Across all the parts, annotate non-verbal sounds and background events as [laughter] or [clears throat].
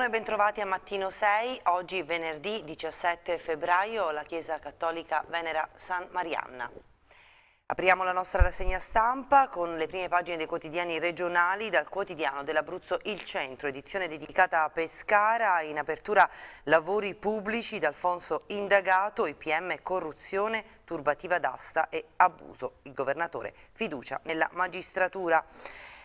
Buongiorno e bentrovati a Mattino 6. Oggi venerdì 17 febbraio la Chiesa Cattolica venera San Marianna. Apriamo la nostra rassegna stampa con le prime pagine dei quotidiani regionali dal quotidiano dell'Abruzzo Il Centro, edizione dedicata a Pescara, in apertura lavori pubblici d'Alfonso Indagato, IPM corruzione, turbativa d'asta e abuso. Il governatore fiducia nella magistratura.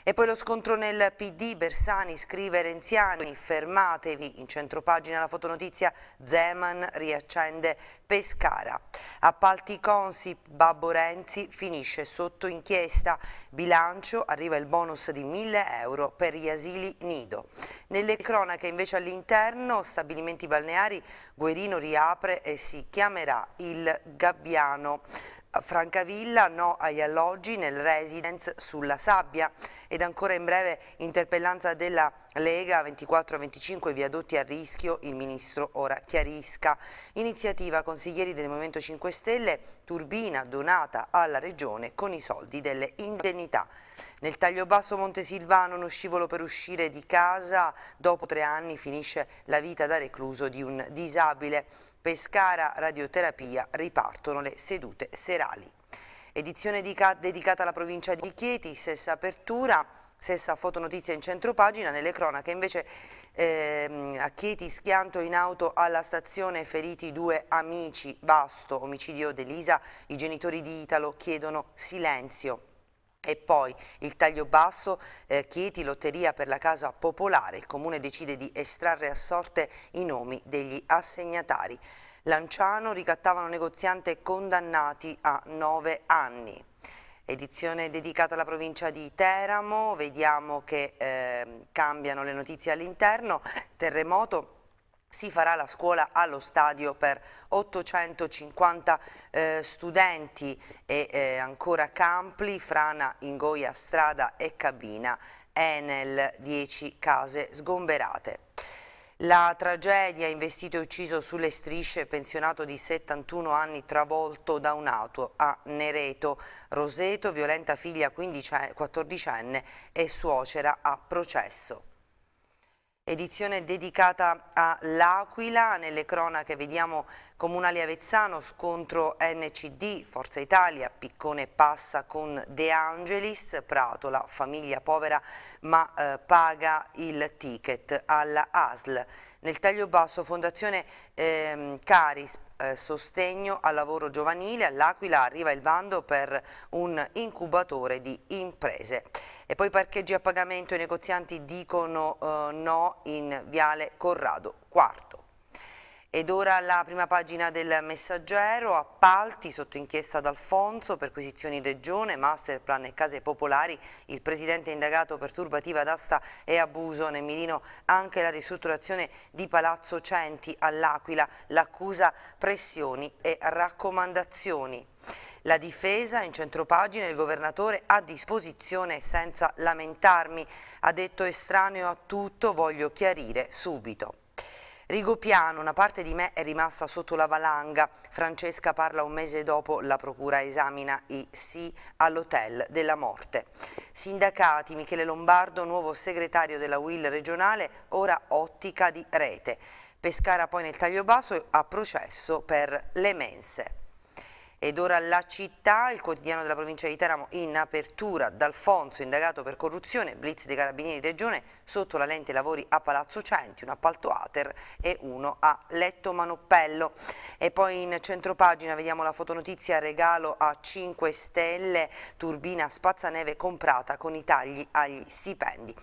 E poi lo scontro nel PD, Bersani scrive Renziani, fermatevi, in centro pagina la fotonotizia Zeman riaccende Pescara. Appalti Consip, Babbo Renzi finisce sotto inchiesta, bilancio arriva il bonus di 1000 euro per gli asili nido. Nelle cronache invece all'interno, stabilimenti balneari, Guerino riapre e si chiamerà il Gabbiano. Francavilla no agli alloggi nel residence sulla sabbia ed ancora in breve interpellanza della Lega 24-25 viadotti a rischio il ministro ora chiarisca iniziativa consiglieri del Movimento 5 Stelle turbina donata alla regione con i soldi delle indennità nel taglio basso Montesilvano uno scivolo per uscire di casa, dopo tre anni finisce la vita da recluso di un disabile. Pescara, radioterapia, ripartono le sedute serali. Edizione dedicata alla provincia di Chieti, stessa apertura, stessa fotonotizia in centro pagina, nelle cronache invece eh, a Chieti schianto in auto alla stazione feriti due amici, basto, omicidio d'Elisa, i genitori di Italo chiedono silenzio. E poi il taglio basso, eh, Chieti, lotteria per la casa popolare. Il comune decide di estrarre a sorte i nomi degli assegnatari. Lanciano ricattavano negoziante condannati a nove anni. Edizione dedicata alla provincia di Teramo, vediamo che eh, cambiano le notizie all'interno. Terremoto si farà la scuola allo stadio per 850 eh, studenti e eh, ancora Campli, Frana, Ingoia, Strada e Cabina, Enel 10 case sgomberate. La tragedia, investito e ucciso sulle strisce, pensionato di 71 anni travolto da un'auto a Nereto, Roseto, violenta figlia 14enne e suocera a processo edizione dedicata all'Aquila. Nelle cronache vediamo Comunali Avezzano, scontro NCD, Forza Italia, Piccone passa con De Angelis, Pratola, famiglia povera ma eh, paga il ticket alla ASL. Nel taglio basso Fondazione ehm, Caris eh, sostegno al lavoro giovanile, all'Aquila arriva il bando per un incubatore di imprese. E poi parcheggi a pagamento, i negozianti dicono eh, no in Viale Corrado IV. Ed ora la prima pagina del messaggero, appalti sotto inchiesta ad Alfonso, perquisizioni regione, master plan e case popolari, il presidente indagato per turbativa d'asta e abuso, nel mirino anche la ristrutturazione di Palazzo Centi all'Aquila, l'accusa pressioni e raccomandazioni. La difesa in centropagina il governatore a disposizione senza lamentarmi, ha detto estraneo a tutto, voglio chiarire subito. Rigopiano, una parte di me è rimasta sotto la valanga. Francesca parla un mese dopo, la procura esamina i sì all'hotel della morte. Sindacati, Michele Lombardo, nuovo segretario della Will regionale, ora ottica di rete. Pescara poi nel taglio basso a processo per le mense. Ed ora la città, il quotidiano della provincia di Teramo in apertura, D'Alfonso indagato per corruzione, blitz dei carabinieri regione, sotto la lente lavori a Palazzo Centi, un appalto Ater e uno a Letto Manoppello. E poi in centropagina vediamo la fotonotizia regalo a 5 stelle, turbina spazzaneve comprata con i tagli agli stipendi.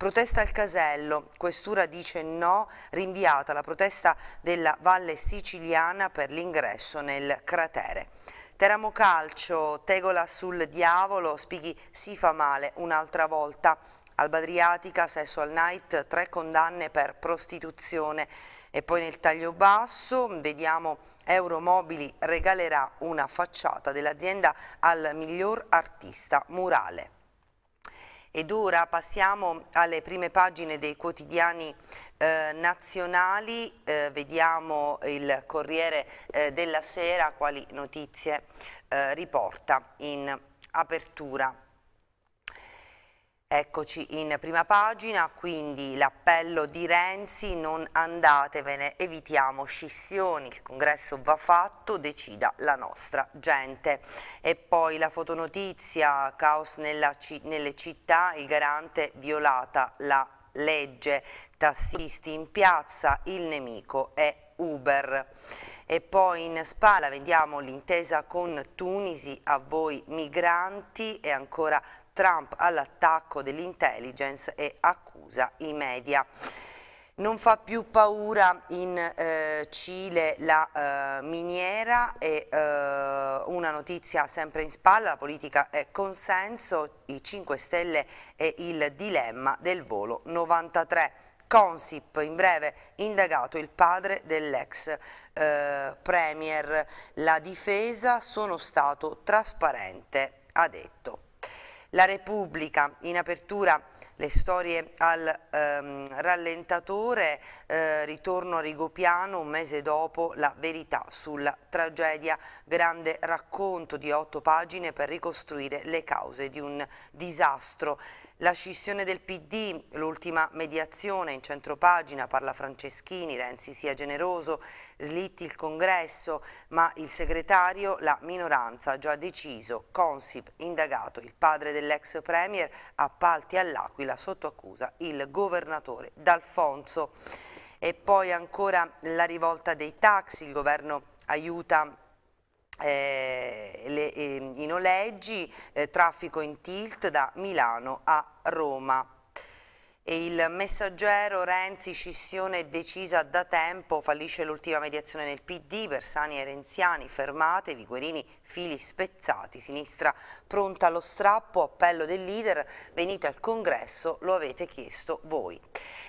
Protesta al casello, questura dice no, rinviata la protesta della Valle Siciliana per l'ingresso nel cratere. Teramo Calcio, Tegola sul diavolo, Spighi si fa male un'altra volta. Alba Adriatica, Sessual Night, tre condanne per prostituzione. E poi nel taglio basso vediamo Euromobili regalerà una facciata dell'azienda al miglior artista murale ed ora passiamo alle prime pagine dei quotidiani eh, nazionali, eh, vediamo il Corriere eh, della Sera quali notizie eh, riporta in apertura. Eccoci in prima pagina, quindi l'appello di Renzi, non andatevene, evitiamo scissioni, il congresso va fatto, decida la nostra gente. E poi la fotonotizia, caos nella, nelle città, il garante violata la legge, tassisti in piazza, il nemico è Uber. E poi in Spala vediamo l'intesa con Tunisi a voi migranti e ancora Trump all'attacco dell'intelligence e accusa i media. Non fa più paura in eh, Cile la eh, miniera e eh, una notizia sempre in spalla, la politica è consenso, i 5 Stelle e il dilemma del volo 93. Consip, in breve indagato il padre dell'ex eh, Premier, la difesa sono stato trasparente, ha detto. La Repubblica in apertura le storie al ehm, rallentatore, eh, ritorno a Rigopiano un mese dopo la verità sulla tragedia, grande racconto di otto pagine per ricostruire le cause di un disastro. La scissione del PD, l'ultima mediazione in centropagina, parla Franceschini, Renzi sia generoso, slitti il congresso, ma il segretario, la minoranza ha già deciso, Consip indagato, il padre dell'ex premier, appalti all'Aquila sotto accusa il governatore D'Alfonso. E poi ancora la rivolta dei taxi, il governo aiuta eh, le, eh, i noleggi, eh, traffico in tilt da Milano a Roma. E il messaggero Renzi, scissione decisa da tempo, fallisce l'ultima mediazione nel PD, Bersani e Renziani fermatevi, Guerini fili spezzati, sinistra pronta allo strappo, appello del leader, venite al congresso, lo avete chiesto voi.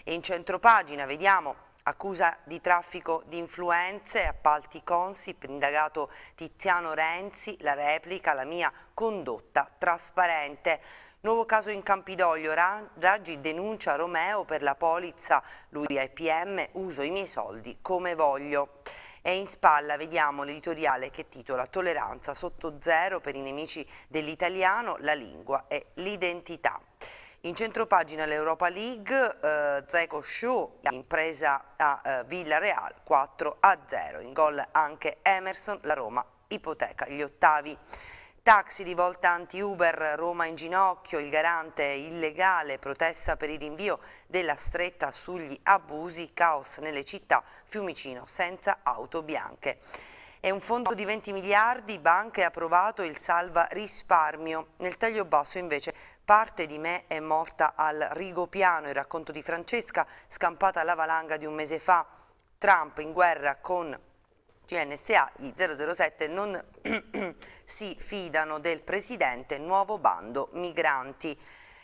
E in centropagina vediamo Accusa di traffico di influenze, appalti Consip, indagato Tiziano Renzi, la replica, la mia condotta trasparente. Nuovo caso in Campidoglio, Raggi denuncia Romeo per la polizza, lui è PM, uso i miei soldi come voglio. E in spalla vediamo l'editoriale che titola Tolleranza sotto zero per i nemici dell'italiano, la lingua e l'identità. In centro pagina l'Europa League, eh, Zeco Show, impresa a eh, Villarreal 4 a 0. In gol anche Emerson, la Roma ipoteca gli ottavi. Taxi rivolta anti-Uber, Roma in ginocchio, il garante illegale protesta per il rinvio della stretta sugli abusi, caos nelle città, Fiumicino senza auto bianche. È un fondo di 20 miliardi, banche ha approvato il salva risparmio. Nel taglio basso invece Parte di me è morta al rigopiano, il racconto di Francesca, scampata alla valanga di un mese fa. Trump in guerra con CNSA, i 007 non [clears throat] si fidano del presidente, nuovo bando migranti.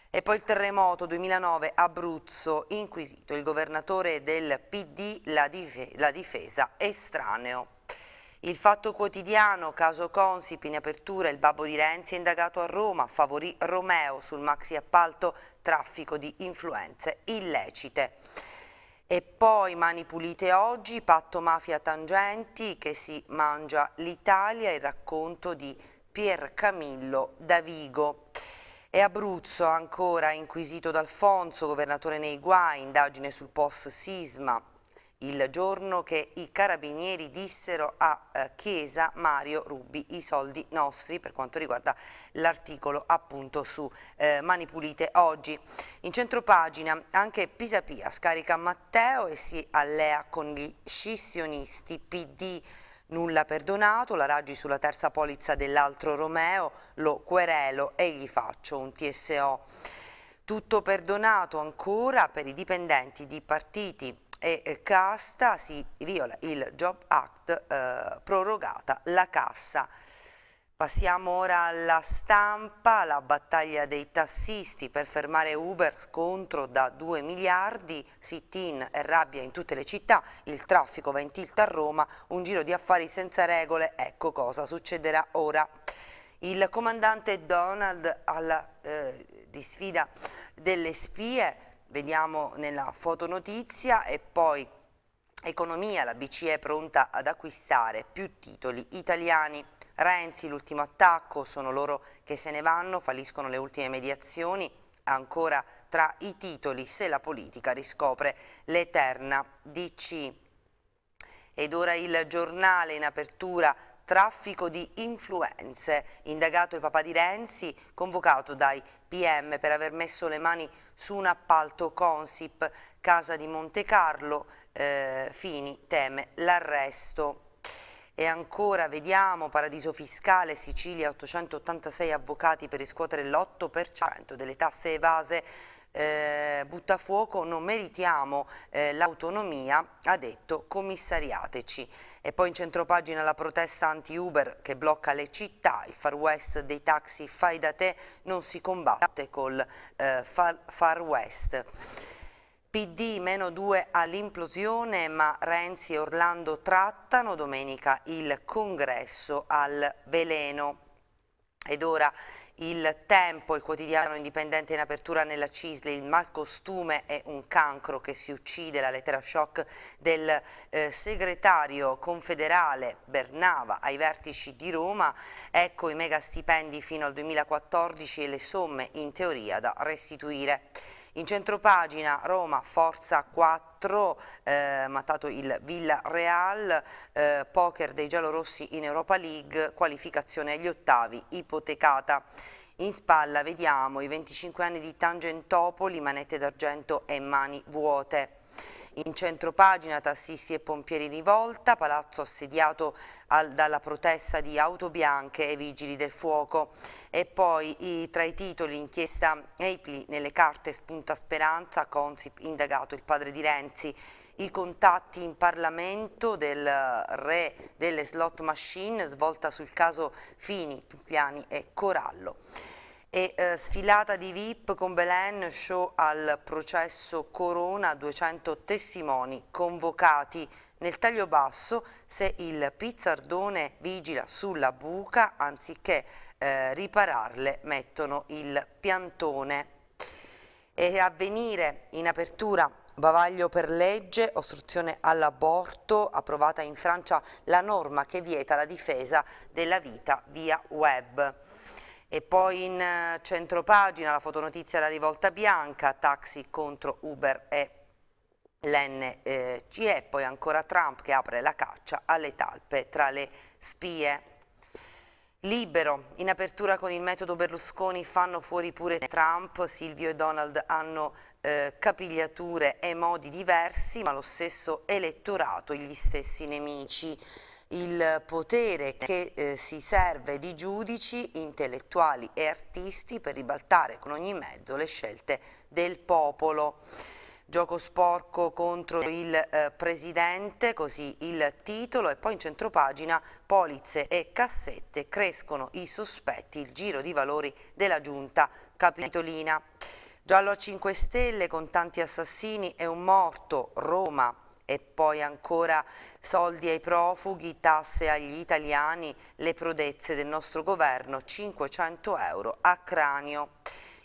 E poi il terremoto 2009 Abruzzo, inquisito il governatore del PD, la, dif la difesa estraneo il fatto quotidiano, caso Consip in apertura, il babbo di Renzi è indagato a Roma, favorì Romeo sul maxi appalto traffico di influenze illecite. E poi mani pulite oggi, patto mafia tangenti che si mangia l'Italia, il racconto di Pier Camillo Davigo. E Abruzzo ancora inquisito d'Alfonso, governatore nei guai, indagine sul post sisma, il giorno che i carabinieri dissero a eh, Chiesa Mario Rubbi i soldi nostri per quanto riguarda l'articolo appunto su eh, Mani Pulite oggi. In centro pagina anche Pisapia scarica Matteo e si allea con gli scissionisti PD nulla perdonato, la Raggi sulla terza polizza dell'altro Romeo, lo querelo e gli faccio un TSO. Tutto perdonato ancora per i dipendenti di partiti e eh, casta, si viola il Job Act, eh, prorogata la cassa. Passiamo ora alla stampa, la battaglia dei tassisti per fermare Uber, scontro da 2 miliardi, sit-in e rabbia in tutte le città, il traffico va in tilt a Roma, un giro di affari senza regole, ecco cosa succederà ora. Il comandante Donald alla eh, disfida delle spie vediamo nella fotonotizia e poi economia, la BCE è pronta ad acquistare più titoli italiani. Renzi, l'ultimo attacco, sono loro che se ne vanno, falliscono le ultime mediazioni, ancora tra i titoli se la politica riscopre l'eterna DC. Ed ora il giornale in apertura traffico di influenze. Indagato il papà di Renzi, convocato dai PM per aver messo le mani su un appalto Consip, Casa di Monte Carlo, eh, Fini teme l'arresto. E ancora vediamo paradiso fiscale Sicilia 886 avvocati per riscuotere l'8% delle tasse evase eh, buttafuoco non meritiamo eh, l'autonomia, ha detto commissariateci. E poi in centropagina la protesta anti-Uber che blocca le città, il far west dei taxi fai da te non si combatte col eh, far, far west. PD meno 2 all'implosione, ma Renzi e Orlando trattano domenica il congresso al veleno. Ed ora il tempo, il quotidiano indipendente in apertura nella Cisle, il malcostume è un cancro che si uccide, la lettera shock del eh, segretario confederale Bernava ai vertici di Roma, ecco i mega stipendi fino al 2014 e le somme in teoria da restituire. In centropagina Roma Forza 4, eh, matato il Villarreal, eh, poker dei giallorossi in Europa League, qualificazione agli ottavi, ipotecata. In spalla vediamo i 25 anni di Tangentopoli, manette d'argento e mani vuote. In centro pagina tassisti e pompieri rivolta, palazzo assediato al, dalla protesta di auto bianche e vigili del fuoco. E poi i, tra i titoli inchiesta Eipli nelle carte spunta speranza, Consip indagato il padre di Renzi i contatti in Parlamento del re delle slot machine, svolta sul caso Fini, Tuffiani e Corallo e eh, sfilata di VIP con Belen, show al processo Corona, 200 testimoni convocati. Nel taglio basso, se il pizzardone vigila sulla buca, anziché eh, ripararle, mettono il piantone. E avvenire in apertura Bavaglio per legge, ostruzione all'aborto, approvata in Francia la norma che vieta la difesa della vita via web. E poi in eh, centropagina la fotonotizia della rivolta bianca, taxi contro Uber e l'NCE, poi ancora Trump che apre la caccia alle talpe tra le spie. Libero, in apertura con il metodo Berlusconi fanno fuori pure Trump, Silvio e Donald hanno eh, capigliature e modi diversi, ma lo stesso elettorato, e gli stessi nemici il potere che eh, si serve di giudici, intellettuali e artisti per ribaltare con ogni mezzo le scelte del popolo. Gioco sporco contro il eh, presidente, così il titolo, e poi in centropagina polizze e cassette, crescono i sospetti, il giro di valori della giunta capitolina. Giallo a 5 stelle con tanti assassini e un morto, Roma e poi ancora soldi ai profughi, tasse agli italiani, le prodezze del nostro governo, 500 euro a cranio.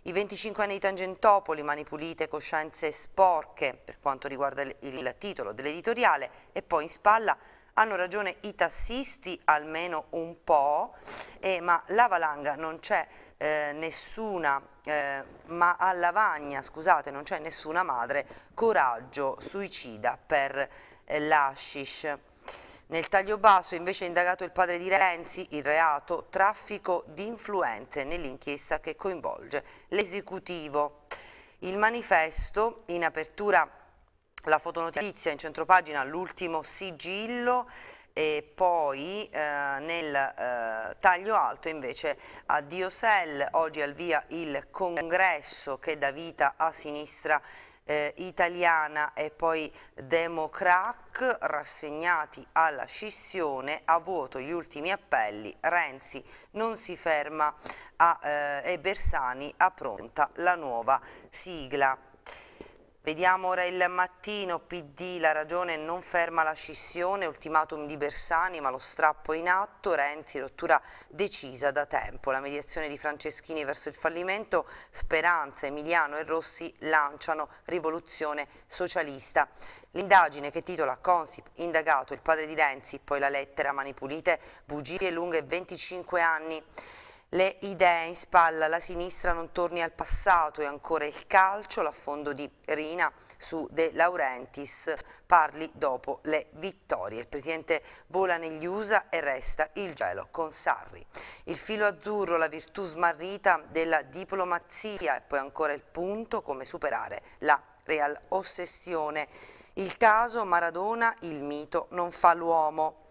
I 25 anni di Tangentopoli, mani pulite, coscienze sporche per quanto riguarda il titolo dell'editoriale e poi in spalla hanno ragione i tassisti almeno un po', eh, ma la valanga non c'è eh, nessuna, eh, ma a Lavagna, scusate, non c'è nessuna madre, coraggio, suicida per eh, l'Ashish. Nel taglio basso invece è indagato il padre di Renzi, il reato traffico di influenze nell'inchiesta che coinvolge l'esecutivo. Il manifesto in apertura la fotonotizia in centropagina, l'ultimo sigillo e poi eh, nel eh, taglio alto invece a Diosel, oggi al via il congresso che dà vita a sinistra eh, italiana e poi democrac rassegnati alla scissione a vuoto gli ultimi appelli Renzi non si ferma a, eh, e Bersani appronta la nuova sigla Vediamo ora il mattino, PD, la ragione non ferma la scissione, ultimatum di Bersani ma lo strappo in atto, Renzi rottura decisa da tempo, la mediazione di Franceschini verso il fallimento, Speranza, Emiliano e Rossi lanciano rivoluzione socialista. L'indagine che titola Consip, indagato il padre di Renzi, poi la lettera mani pulite, bugie lunghe 25 anni le idee in spalla, la sinistra non torni al passato e ancora il calcio, l'affondo di Rina su De Laurentiis, parli dopo le vittorie. Il presidente vola negli USA e resta il gelo con Sarri. Il filo azzurro, la virtù smarrita della diplomazia e poi ancora il punto come superare la real ossessione. Il caso Maradona, il mito non fa l'uomo.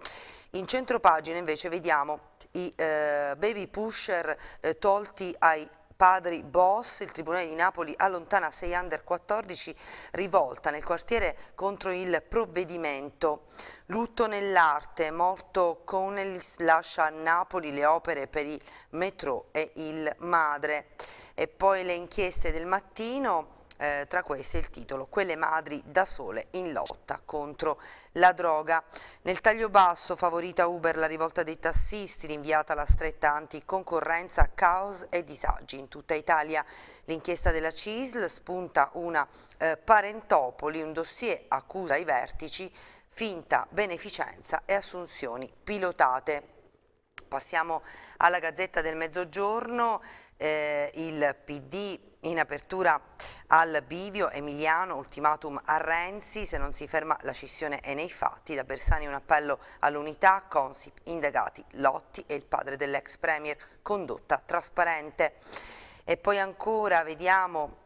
In centro pagina invece vediamo i eh, baby pusher eh, tolti ai padri boss, il Tribunale di Napoli allontana 6 under 14 rivolta nel quartiere contro il provvedimento. Lutto nell'arte, morto Conellis lascia a Napoli le opere per il metro e il madre. E poi le inchieste del mattino, eh, tra queste il titolo Quelle madri da sole in lotta contro la droga. Nel taglio basso favorita Uber la rivolta dei tassisti, rinviata la stretta anticoncorrenza, caos e disagi in tutta Italia. L'inchiesta della CISL spunta una eh, parentopoli, un dossier accusa i vertici, finta beneficenza e assunzioni pilotate. Passiamo alla Gazzetta del Mezzogiorno, eh, il PD in apertura al bivio Emiliano, ultimatum a Renzi, se non si ferma la scissione è nei fatti, da Bersani un appello all'unità, Consip, indagati, Lotti e il padre dell'ex premier, condotta trasparente. E poi ancora vediamo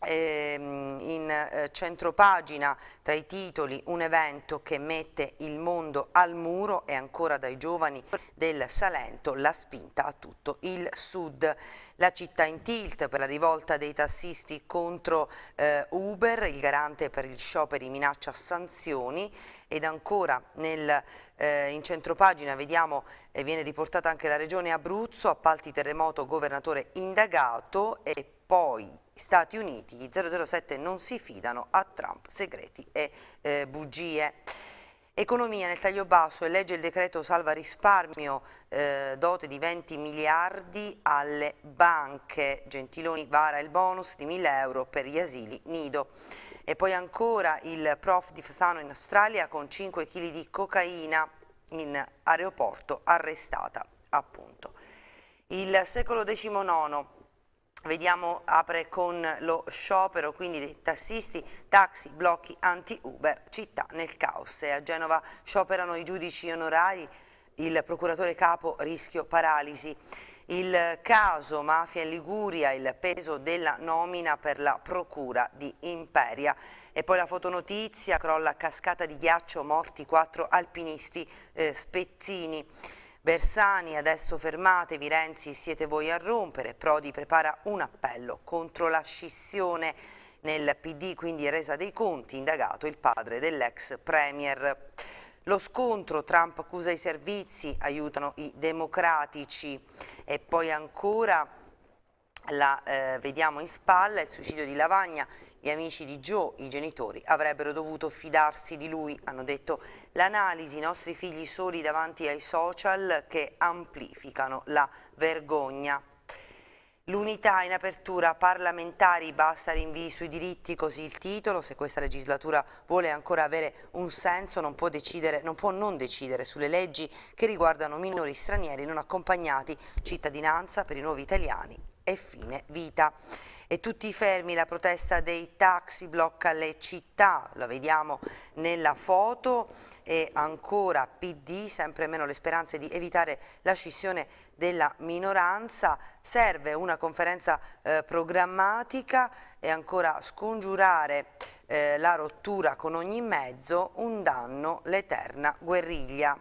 Ehm, in eh, centropagina tra i titoli un evento che mette il mondo al muro e ancora dai giovani del Salento la spinta a tutto il sud. La città in tilt per la rivolta dei tassisti contro eh, Uber, il garante per gli scioperi minaccia sanzioni ed ancora nel, eh, in centropagina vediamo e eh, viene riportata anche la regione Abruzzo, appalti terremoto governatore indagato e poi Stati Uniti, gli 007 non si fidano a Trump, segreti e eh, bugie. Economia nel taglio basso e legge il decreto salva risparmio eh, dote di 20 miliardi alle banche. Gentiloni vara il bonus di 1000 euro per gli asili nido. E poi ancora il prof di Fasano in Australia con 5 kg di cocaina in aeroporto arrestata appunto. Il secolo XIX Vediamo, apre con lo sciopero, quindi dei tassisti, taxi, blocchi anti-Uber, città nel caos. E a Genova scioperano i giudici onorari, il procuratore capo rischio paralisi. Il caso Mafia in Liguria, il peso della nomina per la procura di Imperia. E poi la fotonotizia, crolla cascata di ghiaccio, morti quattro alpinisti eh, spezzini. Bersani, adesso fermatevi, Renzi siete voi a rompere, Prodi prepara un appello contro la scissione nel PD, quindi resa dei conti, indagato il padre dell'ex Premier. Lo scontro, Trump accusa i servizi, aiutano i democratici e poi ancora la eh, vediamo in spalla, il suicidio di Lavagna, gli amici di Joe, i genitori, avrebbero dovuto fidarsi di lui, hanno detto l'analisi, i nostri figli soli davanti ai social che amplificano la vergogna. L'unità in apertura parlamentari, basta rinvii sui diritti, così il titolo, se questa legislatura vuole ancora avere un senso non può, decidere, non può non decidere sulle leggi che riguardano minori stranieri non accompagnati, cittadinanza per i nuovi italiani e fine vita. E tutti fermi, la protesta dei taxi blocca le città, lo vediamo nella foto, e ancora PD, sempre meno le speranze di evitare la scissione della minoranza, serve una conferenza eh, programmatica e ancora scongiurare eh, la rottura con ogni mezzo, un danno, l'eterna guerriglia.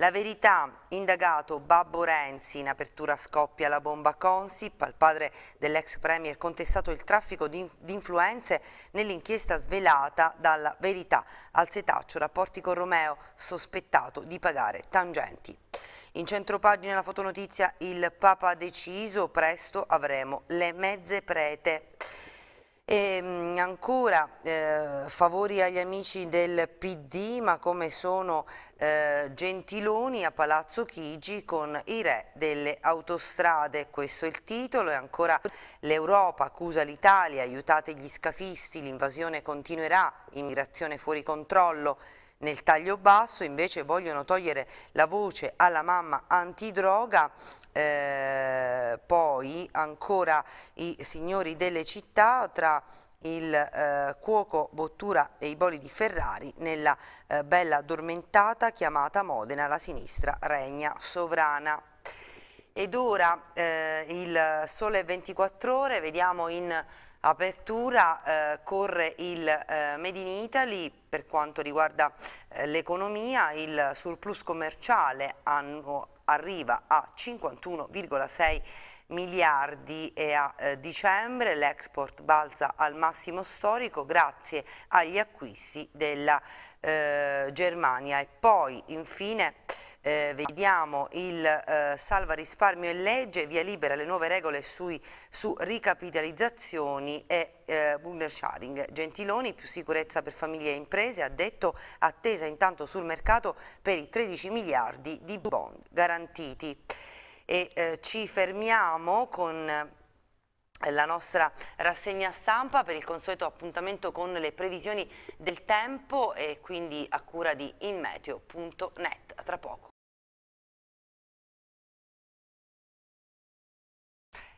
La verità, indagato Babbo Renzi, in apertura scoppia la bomba Consip, al padre dell'ex premier contestato il traffico di, di influenze nell'inchiesta svelata dalla verità. Al setaccio rapporti con Romeo, sospettato di pagare tangenti. In centro pagina la fotonotizia Il Papa deciso, presto avremo le mezze prete. E mm, ancora eh, favori agli amici del PD, ma come sono eh, Gentiloni a Palazzo Chigi con i re delle autostrade, questo è il titolo, e ancora l'Europa accusa l'Italia, aiutate gli scafisti, l'invasione continuerà, immigrazione fuori controllo, nel taglio basso invece vogliono togliere la voce alla mamma antidroga eh, poi ancora i signori delle città tra il eh, cuoco Bottura e i boli di Ferrari nella eh, bella addormentata chiamata Modena la sinistra regna sovrana. Ed ora eh, il sole 24 ore, vediamo in apertura eh, corre il eh, Made in Italy per quanto riguarda eh, l'economia, il surplus commerciale annuo arriva a 51,6 miliardi e a eh, dicembre l'export balza al massimo storico grazie agli acquisti della eh, Germania e poi infine eh, vediamo il eh, salva risparmio e legge, via libera le nuove regole sui, su ricapitalizzazioni e eh, Buller Sharing. Gentiloni, più sicurezza per famiglie e imprese, ha detto attesa intanto sul mercato per i 13 miliardi di bond garantiti. E, eh, ci fermiamo con eh, la nostra rassegna stampa per il consueto appuntamento con le previsioni del tempo e quindi a cura di inmeteo.net. A tra poco.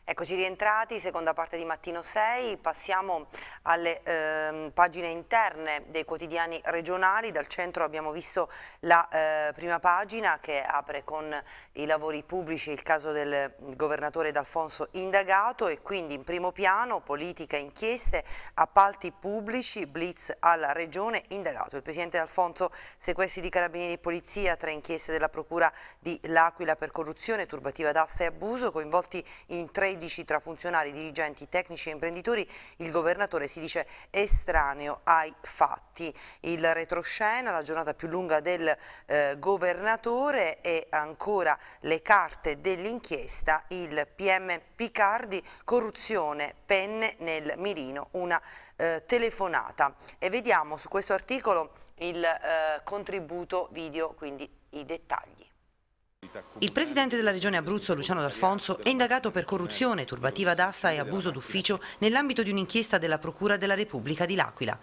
Eccoci rientrati, seconda parte di Mattino 6, passiamo alle eh, pagine interne dei quotidiani regionali, dal centro abbiamo visto la eh, prima pagina che apre con i lavori pubblici il caso del governatore D'Alfonso indagato e quindi in primo piano politica, inchieste, appalti pubblici, blitz alla regione indagato. Il presidente D'Alfonso sequestri di carabinieri e polizia, tre inchieste della procura di L'Aquila per corruzione, turbativa d'asta e abuso, coinvolti in tre 16 tra funzionari, dirigenti, tecnici e imprenditori, il governatore si dice estraneo ai fatti. Il retroscena, la giornata più lunga del eh, governatore e ancora le carte dell'inchiesta, il PM Picardi, corruzione, penne nel mirino, una eh, telefonata. E vediamo su questo articolo il eh, contributo video, quindi i dettagli. Il presidente della regione Abruzzo, Luciano D'Alfonso, è indagato per corruzione, turbativa d'asta e abuso d'ufficio nell'ambito di un'inchiesta della Procura della Repubblica di L'Aquila.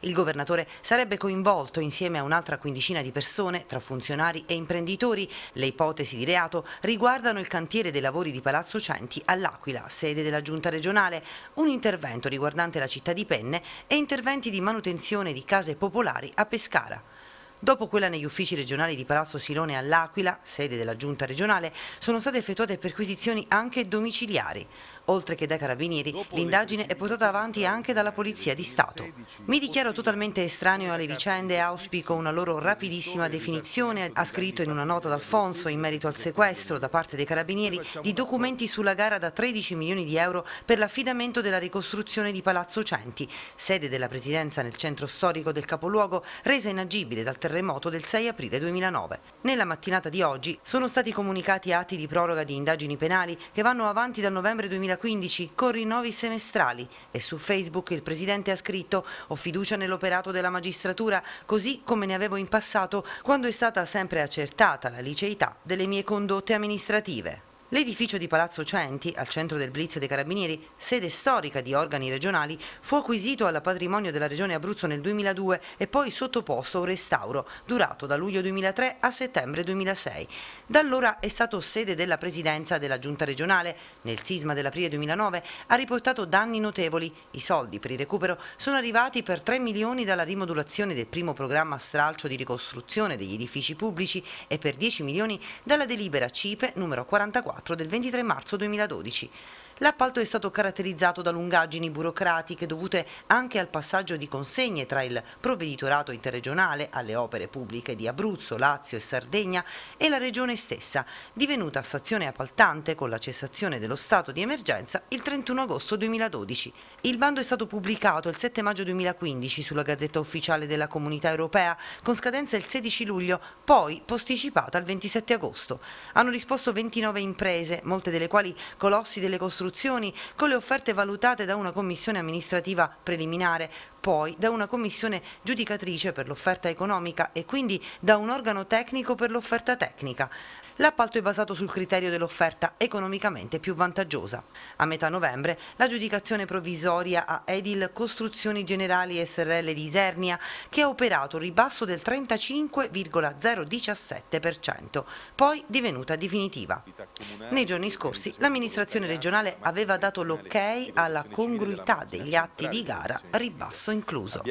Il governatore sarebbe coinvolto insieme a un'altra quindicina di persone, tra funzionari e imprenditori. Le ipotesi di reato riguardano il cantiere dei lavori di Palazzo Centi all'Aquila, sede della giunta regionale, un intervento riguardante la città di Penne e interventi di manutenzione di case popolari a Pescara. Dopo quella negli uffici regionali di Palazzo Silone all'Aquila, sede della giunta regionale, sono state effettuate perquisizioni anche domiciliari. Oltre che dai carabinieri, l'indagine è portata avanti anche dalla Polizia di Stato. Mi dichiaro totalmente estraneo alle vicende e auspico una loro rapidissima definizione, ha scritto in una nota d'Alfonso in merito al sequestro da parte dei carabinieri di documenti sulla gara da 13 milioni di euro per l'affidamento della ricostruzione di Palazzo Centi, sede della presidenza nel centro storico del capoluogo resa inagibile dal terremoto del 6 aprile 2009. Nella mattinata di oggi sono stati comunicati atti di proroga di indagini penali che vanno avanti dal novembre 2009 2015 con rinnovi semestrali e su Facebook il Presidente ha scritto «Ho fiducia nell'operato della magistratura, così come ne avevo in passato quando è stata sempre accertata la liceità delle mie condotte amministrative». L'edificio di Palazzo Centi, al centro del blitz dei Carabinieri, sede storica di organi regionali, fu acquisito al patrimonio della regione Abruzzo nel 2002 e poi sottoposto a un restauro, durato da luglio 2003 a settembre 2006. Da allora è stato sede della presidenza della giunta regionale. Nel sisma dell'aprile 2009 ha riportato danni notevoli. I soldi per il recupero sono arrivati per 3 milioni dalla rimodulazione del primo programma stralcio di ricostruzione degli edifici pubblici e per 10 milioni dalla delibera CIPE numero 44 del 23 marzo 2012. L'appalto è stato caratterizzato da lungaggini burocratiche dovute anche al passaggio di consegne tra il provveditorato interregionale alle opere pubbliche di Abruzzo, Lazio e Sardegna e la regione stessa, divenuta stazione appaltante con la cessazione dello stato di emergenza il 31 agosto 2012. Il bando è stato pubblicato il 7 maggio 2015 sulla Gazzetta Ufficiale della Comunità Europea con scadenza il 16 luglio, poi posticipata il 27 agosto. Hanno risposto 29 imprese, molte delle quali colossi delle costruzioni costruzioni con le offerte valutate da una commissione amministrativa preliminare, poi da una commissione giudicatrice per l'offerta economica e quindi da un organo tecnico per l'offerta tecnica. L'appalto è basato sul criterio dell'offerta economicamente più vantaggiosa. A metà novembre l'aggiudicazione provvisoria a Edil Costruzioni Generali SRL di Isernia che ha operato un ribasso del 35,017%, poi divenuta definitiva. Nei giorni scorsi l'amministrazione regionale aveva dato l'ok alla congruità degli atti di gara, ribasso incluso.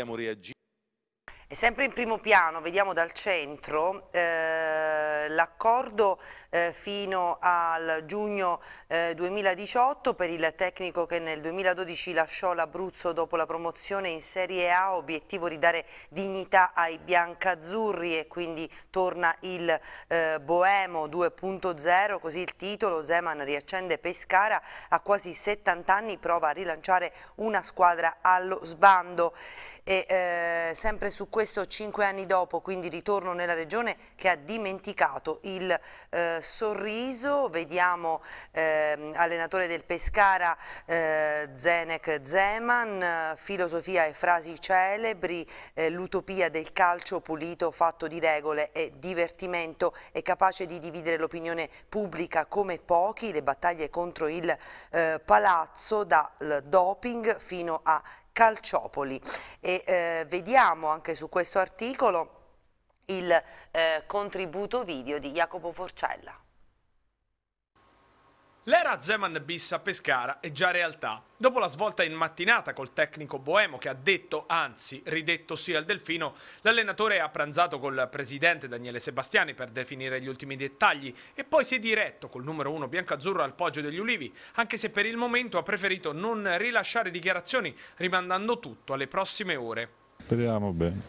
E sempre in primo piano, vediamo dal centro, eh, l'accordo eh, fino al giugno eh, 2018 per il tecnico che nel 2012 lasciò l'Abruzzo dopo la promozione in Serie A, obiettivo ridare dignità ai biancazzurri e quindi torna il eh, Boemo 2.0, così il titolo, Zeman riaccende Pescara, a quasi 70 anni prova a rilanciare una squadra allo sbando e eh, sempre su questo cinque anni dopo, quindi ritorno nella regione che ha dimenticato il eh, sorriso, vediamo eh, allenatore del Pescara eh, Zenek Zeman, filosofia e frasi celebri, eh, l'utopia del calcio pulito fatto di regole e divertimento e capace di dividere l'opinione pubblica come pochi, le battaglie contro il eh, palazzo dal doping fino a Calciopoli. E eh, vediamo anche su questo articolo il eh, contributo video di Jacopo Forcella. L'era Zeman bis a Pescara è già realtà. Dopo la svolta in mattinata col tecnico Boemo che ha detto, anzi ridetto sì al Delfino, l'allenatore ha pranzato col presidente Daniele Sebastiani per definire gli ultimi dettagli e poi si è diretto col numero 1 biancazzurro al Poggio degli Ulivi, anche se per il momento ha preferito non rilasciare dichiarazioni, rimandando tutto alle prossime ore. Speriamo bene.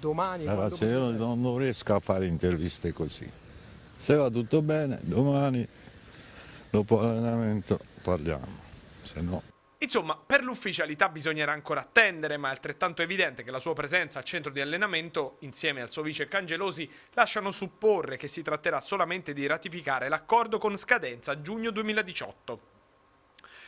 Domani... Ragazzi, io non riesco a fare interviste così. Se va tutto bene, domani Dopo l'allenamento parliamo, se no... Insomma, per l'ufficialità bisognerà ancora attendere, ma è altrettanto evidente che la sua presenza al centro di allenamento, insieme al suo vice Cangelosi, lasciano supporre che si tratterà solamente di ratificare l'accordo con scadenza giugno 2018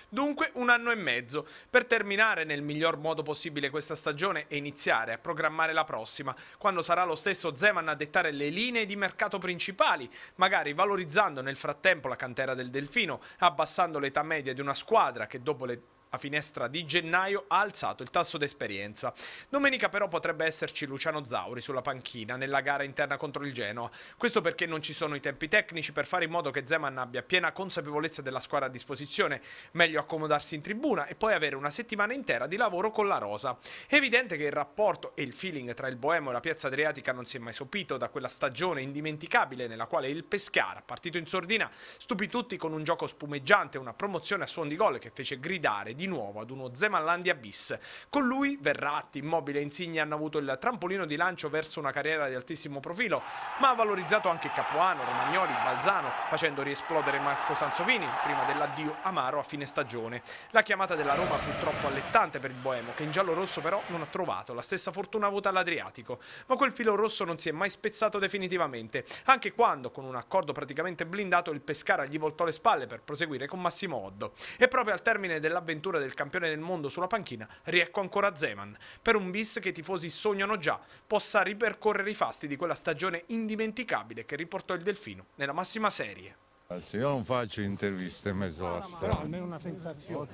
dunque un anno e mezzo, per terminare nel miglior modo possibile questa stagione e iniziare a programmare la prossima, quando sarà lo stesso Zeman a dettare le linee di mercato principali, magari valorizzando nel frattempo la cantera del Delfino, abbassando l'età media di una squadra che dopo le a finestra di gennaio ha alzato il tasso d'esperienza. Domenica però potrebbe esserci Luciano Zauri sulla panchina nella gara interna contro il Genoa. Questo perché non ci sono i tempi tecnici per fare in modo che Zeman abbia piena consapevolezza della squadra a disposizione, meglio accomodarsi in tribuna e poi avere una settimana intera di lavoro con la rosa. È evidente che il rapporto e il feeling tra il Boemo e la Piazza Adriatica non si è mai sopito da quella stagione indimenticabile nella quale il Pescara, partito in sordina, stupì tutti con un gioco spumeggiante, una promozione a suon di gol che fece gridare di di nuovo ad uno Zemallandia bis. Con lui Verratti, Immobile e Insigne hanno avuto il trampolino di lancio verso una carriera di altissimo profilo, ma ha valorizzato anche Capuano, Romagnoli, Balzano, facendo riesplodere Marco Sansovini prima dell'addio amaro a fine stagione. La chiamata della Roma fu troppo allettante per il Boemo, che in giallo-rosso però non ha trovato la stessa fortuna avuta all'Adriatico, ma quel filo rosso non si è mai spezzato definitivamente, anche quando con un accordo praticamente blindato il Pescara gli voltò le spalle per proseguire con Massimo Oddo. E proprio al termine dell'avventura giocatore del campione del mondo sulla panchina, riecco ancora Zeman, per un bis che i tifosi sognano già possa ripercorrere i fasti di quella stagione indimenticabile che riportò il Delfino nella massima serie. Grazie, io non faccio interviste in mezzo alla strada. Almeno una sensazione,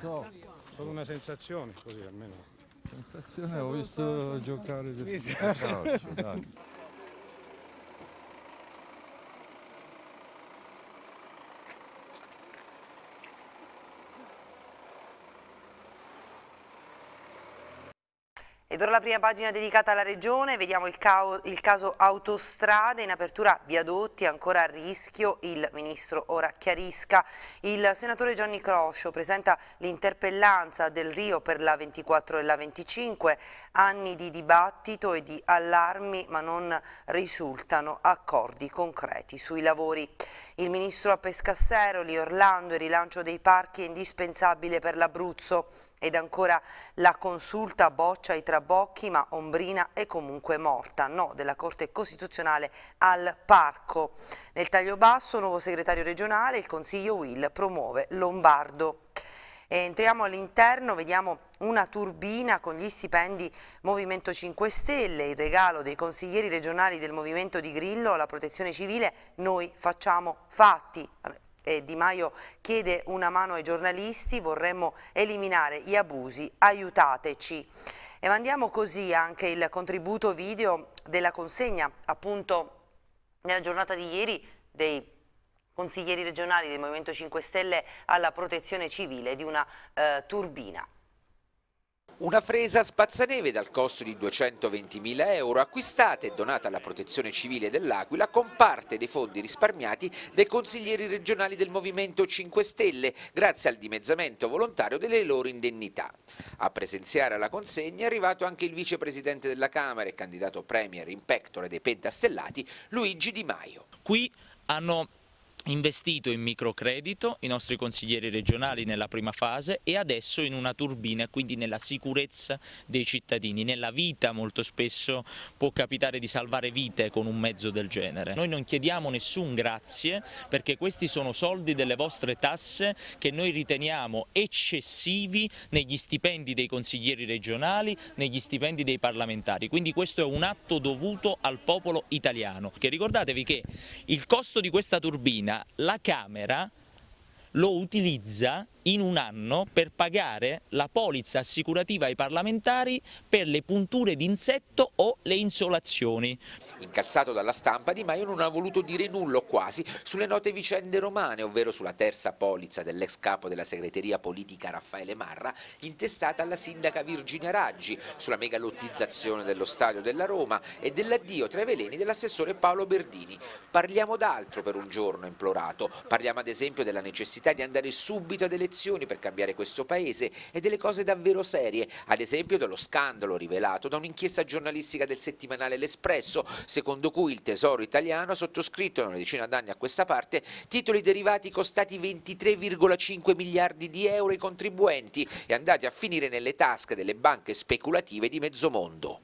solo una sensazione così almeno. Sensazione, ho visto giocare... Sì, sì. Ed ora la prima pagina dedicata alla regione, vediamo il, il, caso autostrade, in apertura viadotti, ancora a rischio, il ministro ora chiarisca. Il senatore Gianni Croscio presenta l'interpellanza del Rio per la 24 e la 25, anni di dibattito e di allarmi ma non risultano accordi concreti sui lavori. Il ministro a Pescasseroli, Orlando, il rilancio dei parchi è indispensabile per l'Abruzzo. Ed ancora la consulta boccia i trabocchi, ma Ombrina è comunque morta. No della Corte Costituzionale al parco. Nel taglio basso, nuovo segretario regionale, il Consiglio Will promuove Lombardo. Entriamo all'interno, vediamo una turbina con gli stipendi Movimento 5 Stelle, il regalo dei consiglieri regionali del Movimento di Grillo alla protezione civile, noi facciamo fatti. E di Maio chiede una mano ai giornalisti, vorremmo eliminare gli abusi, aiutateci. E mandiamo così anche il contributo video della consegna, appunto nella giornata di ieri, dei consiglieri regionali del Movimento 5 Stelle alla protezione civile di una eh, turbina. Una fresa spazzaneve dal costo di 220.000 euro acquistata e donata alla protezione civile dell'Aquila con parte dei fondi risparmiati dai consiglieri regionali del Movimento 5 Stelle grazie al dimezzamento volontario delle loro indennità. A presenziare alla consegna è arrivato anche il vicepresidente della Camera e candidato premier in pectore dei pentastellati Luigi Di Maio. Qui hanno investito in microcredito, i nostri consiglieri regionali nella prima fase e adesso in una turbina, quindi nella sicurezza dei cittadini, nella vita molto spesso può capitare di salvare vite con un mezzo del genere. Noi non chiediamo nessun grazie perché questi sono soldi delle vostre tasse che noi riteniamo eccessivi negli stipendi dei consiglieri regionali, negli stipendi dei parlamentari, quindi questo è un atto dovuto al popolo italiano. Che ricordatevi che il costo di questa turbina la Camera lo utilizza in un anno per pagare la polizza assicurativa ai parlamentari per le punture d'insetto o le insolazioni. Incalzato dalla stampa Di Maio non ha voluto dire nulla quasi sulle note vicende romane, ovvero sulla terza polizza dell'ex capo della segreteria politica Raffaele Marra, intestata alla sindaca Virginia Raggi, sulla megalottizzazione dello stadio della Roma e dell'addio tra i veleni dell'assessore Paolo Berdini. Parliamo d'altro per un giorno implorato, parliamo ad esempio della necessità di andare subito ad elezioni elezioni per cambiare questo paese e delle cose davvero serie, ad esempio dello scandalo rivelato da un'inchiesta giornalistica del settimanale L'Espresso, secondo cui il Tesoro italiano ha sottoscritto da una decina d'anni a questa parte titoli derivati costati 23,5 miliardi di euro ai contribuenti e andati a finire nelle tasche delle banche speculative di mezzo mondo.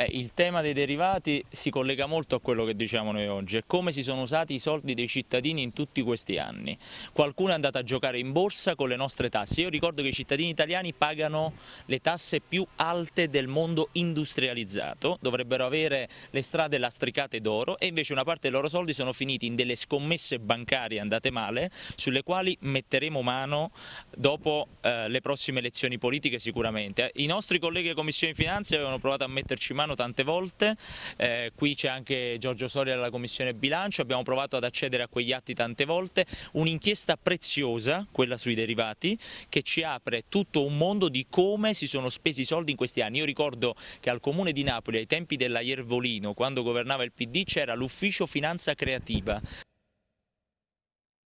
Eh, il tema dei derivati si collega molto a quello che diciamo noi oggi, è come si sono usati i soldi dei cittadini in tutti questi anni. Qualcuno è andato a giocare in borsa con le nostre tasse. Io ricordo che i cittadini italiani pagano le tasse più alte del mondo industrializzato, dovrebbero avere le strade lastricate d'oro e invece una parte dei loro soldi sono finiti in delle scommesse bancarie andate male sulle quali metteremo mano dopo eh, le prossime elezioni politiche sicuramente. I nostri colleghi della Commissione Finanze avevano provato a metterci mano Milano tante volte, eh, qui c'è anche Giorgio Soria della Commissione Bilancio, abbiamo provato ad accedere a quegli atti tante volte, un'inchiesta preziosa, quella sui derivati, che ci apre tutto un mondo di come si sono spesi i soldi in questi anni. Io ricordo che al Comune di Napoli ai tempi della Iervolino, quando governava il PD, c'era l'ufficio finanza creativa.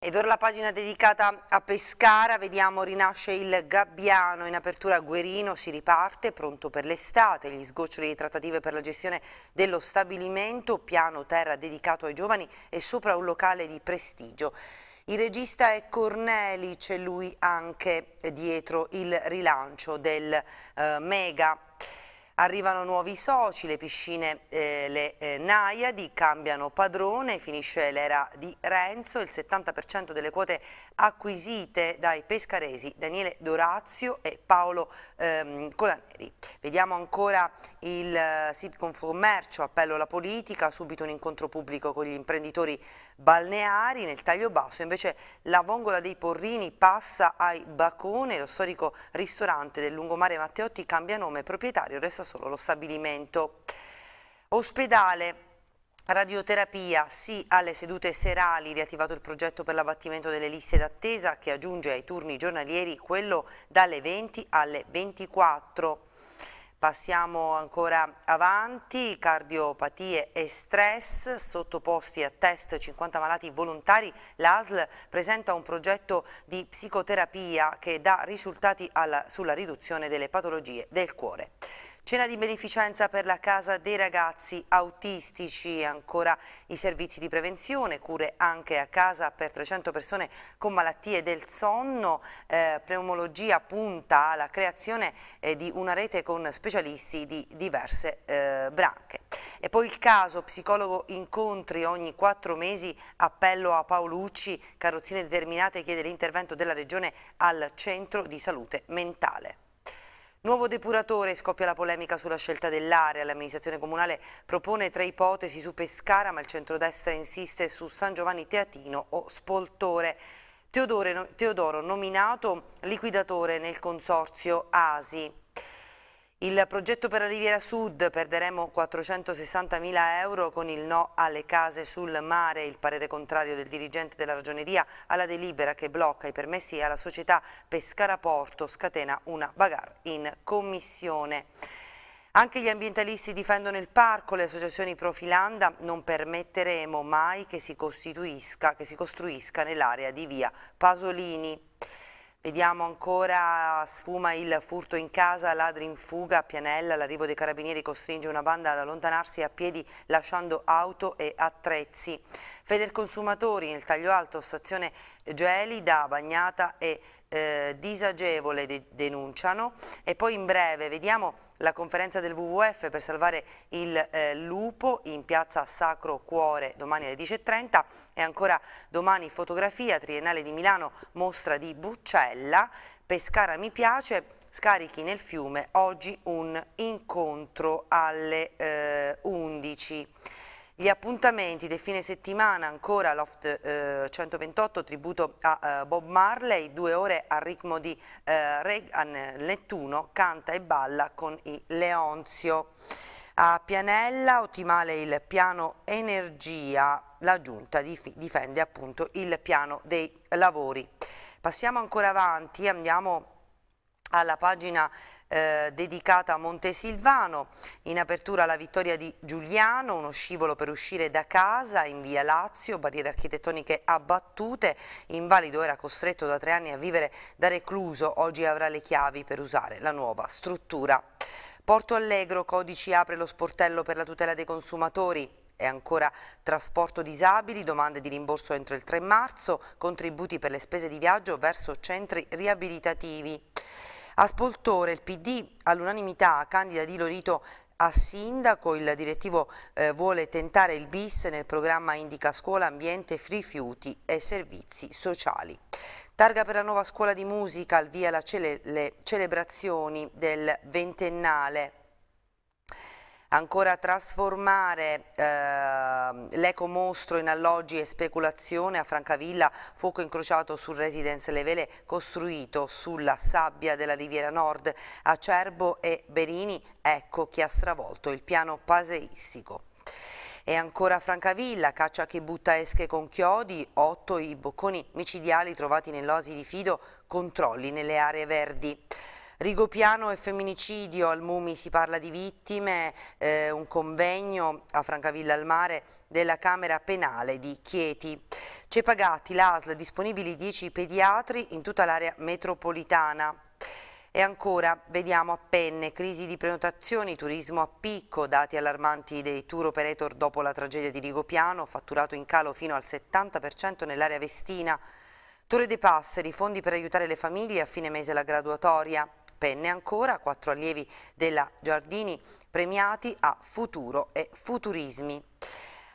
Ed ora la pagina dedicata a Pescara, vediamo rinasce il Gabbiano, in apertura Guerino, si riparte, pronto per l'estate, gli sgoccioli di trattative per la gestione dello stabilimento, piano terra dedicato ai giovani e sopra un locale di prestigio. Il regista è Corneli, c'è lui anche dietro il rilancio del eh, Mega. Arrivano nuovi soci, le piscine, eh, le eh, Naiadi cambiano padrone, finisce l'era di Renzo, il 70% delle quote acquisite dai pescaresi Daniele Dorazio e Paolo ehm, Colaneri. Vediamo ancora il eh, SIP Confcommercio, appello alla politica, subito un incontro pubblico con gli imprenditori balneari, nel taglio basso invece la vongola dei Porrini passa ai Bacone, lo storico ristorante del lungomare Matteotti cambia nome, proprietario resta solo lo stabilimento. Ospedale Radioterapia, sì alle sedute serali, riattivato il progetto per l'abbattimento delle liste d'attesa che aggiunge ai turni giornalieri quello dalle 20 alle 24. Passiamo ancora avanti, cardiopatie e stress, sottoposti a test 50 malati volontari, l'ASL presenta un progetto di psicoterapia che dà risultati alla, sulla riduzione delle patologie del cuore. Cena di beneficenza per la casa dei ragazzi autistici, ancora i servizi di prevenzione, cure anche a casa per 300 persone con malattie del sonno, eh, pneumologia punta alla creazione eh, di una rete con specialisti di diverse eh, branche. E poi il caso, psicologo incontri ogni quattro mesi, appello a Paolucci, carrozzine determinate chiede l'intervento della Regione al Centro di Salute Mentale. Nuovo depuratore, scoppia la polemica sulla scelta dell'area. L'amministrazione comunale propone tre ipotesi su Pescara, ma il centrodestra insiste su San Giovanni Teatino o Spoltore. Teodoro, Teodoro nominato liquidatore nel consorzio ASI. Il progetto per la Riviera Sud perderemo 460.000 euro con il no alle case sul mare, il parere contrario del dirigente della ragioneria alla delibera che blocca i permessi alla società Pescara Porto scatena una bagarre in commissione. Anche gli ambientalisti difendono il parco, le associazioni profilanda, non permetteremo mai che si, che si costruisca nell'area di via Pasolini. Vediamo ancora, sfuma il furto in casa, ladri in fuga a Pianella, l'arrivo dei carabinieri costringe una banda ad allontanarsi a piedi lasciando auto e attrezzi. Feder Consumatori nel taglio alto, stazione Gelida, Bagnata e eh, disagevole de denunciano e poi in breve vediamo la conferenza del WWF per salvare il eh, lupo in piazza Sacro Cuore domani alle 10.30 e ancora domani fotografia triennale di Milano mostra di Buccella Pescara mi piace scarichi nel fiume oggi un incontro alle eh, 11 gli appuntamenti del fine settimana ancora Loft eh, 128 tributo a eh, Bob Marley, due ore al ritmo di eh, Reagan Nettuno, canta e balla con i Leonzio. A Pianella, ottimale il piano energia, la giunta difende appunto il piano dei lavori. Passiamo ancora avanti, andiamo alla pagina eh, dedicata a Montesilvano, in apertura la vittoria di Giuliano, uno scivolo per uscire da casa in via Lazio, barriere architettoniche abbattute, invalido era costretto da tre anni a vivere da recluso, oggi avrà le chiavi per usare la nuova struttura. Porto Allegro, Codici apre lo sportello per la tutela dei consumatori, e ancora trasporto disabili, domande di rimborso entro il 3 marzo, contributi per le spese di viaggio verso centri riabilitativi. A Spoltore il PD all'unanimità candida di Lorito a sindaco, il direttivo eh, vuole tentare il bis nel programma Indica Scuola, Ambiente, Rifiuti e Servizi Sociali. Targa per la nuova scuola di musica, al via le cele celebrazioni del ventennale ancora trasformare eh, mostro in alloggi e speculazione a Francavilla, fuoco incrociato sul residence Levele costruito sulla sabbia della Riviera Nord, Acerbo e Berini, ecco chi ha stravolto il piano paseistico. E ancora Francavilla, caccia che butta esche con chiodi, 8 i bocconi micidiali trovati nell'osi di Fido, controlli nelle aree verdi. Rigopiano e femminicidio, al Mumi si parla di vittime, eh, un convegno a Francavilla al Mare della Camera Penale di Chieti. C'è Cepagati, l'ASL, disponibili 10 pediatri in tutta l'area metropolitana. E ancora, vediamo a penne, crisi di prenotazioni, turismo a picco, dati allarmanti dei tour operator dopo la tragedia di Rigopiano, fatturato in calo fino al 70% nell'area vestina. Torre dei Passeri, fondi per aiutare le famiglie a fine mese la graduatoria penne. Ancora quattro allievi della Giardini premiati a Futuro e Futurismi.